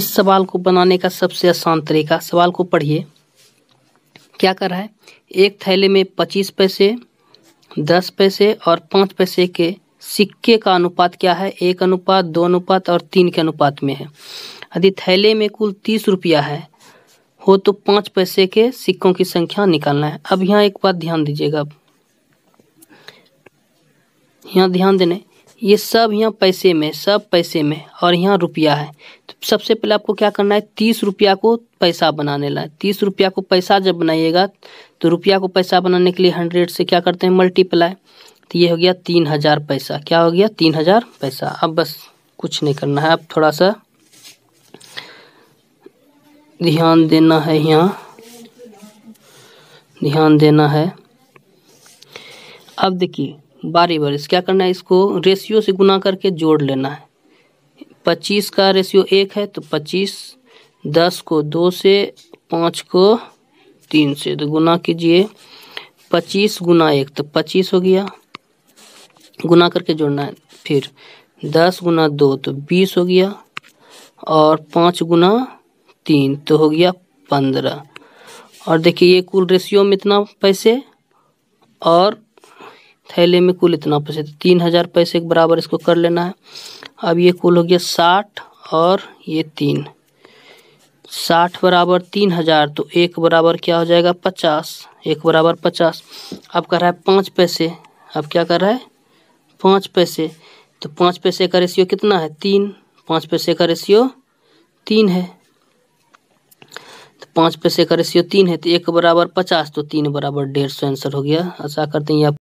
इस सवाल को बनाने का सबसे आसान तरीका सवाल को पढ़िए क्या कर रहा है एक थैले में पच्चीस पैसे दस पैसे और पाँच पैसे के सिक्के का अनुपात क्या है एक अनुपात दो अनुपात और तीन के अनुपात में है यदि थैले में कुल तीस रुपया है हो तो पाँच पैसे के सिक्कों की संख्या निकालना है अब यहाँ एक बात ध्यान दीजिएगा यहाँ ध्यान देने ये सब यहाँ पैसे में सब पैसे में और यहाँ रुपया है तो सबसे पहले आपको क्या करना है तीस रुपया को पैसा बनाने ला तीस रुपया को पैसा जब बनाइएगा तो रुपया को पैसा बनाने के लिए हंड्रेड से क्या करते हैं मल्टीप्लाई तो ये हो गया तीन हज़ार पैसा क्या हो गया तीन हज़ार पैसा अब बस कुछ नहीं करना है अब थोड़ा सा ध्यान देना है यहाँ ध्यान देना है अब देखिए बारी बारी क्या करना है इसको रेशियो से गुना करके जोड़ लेना है पच्चीस का रेशियो एक है तो पच्चीस दस को दो से पाँच को तीन से तो गुना कीजिए पच्चीस गुना एक तो पच्चीस हो गया गुना करके जोड़ना है फिर दस गुना दो तो बीस हो गया और पाँच गुना तीन तो हो गया पंद्रह और देखिए ये कुल रेशियो में इतना पैसे और थैले में कुल इतना पैसे तो तीन हज़ार पैसे के बराबर इसको कर लेना है अब ये कुल हो गया साठ और ये तीन साठ बराबर तीन हज़ार तो एक बराबर क्या हो जाएगा पचास एक बराबर पचास अब कर रहा है पाँच पैसे अब क्या कर रहा है पाँच पैसे तो पाँच पैसे का रेशियो कितना है तीन पाँच पैसे का रेशियो तीन है तो पाँच पैसे का रेशियो तीन है तो एक बराबर पचास तो तीन बराबर डेढ़ सौ आंसर हो गया ऐसा करते हैं आप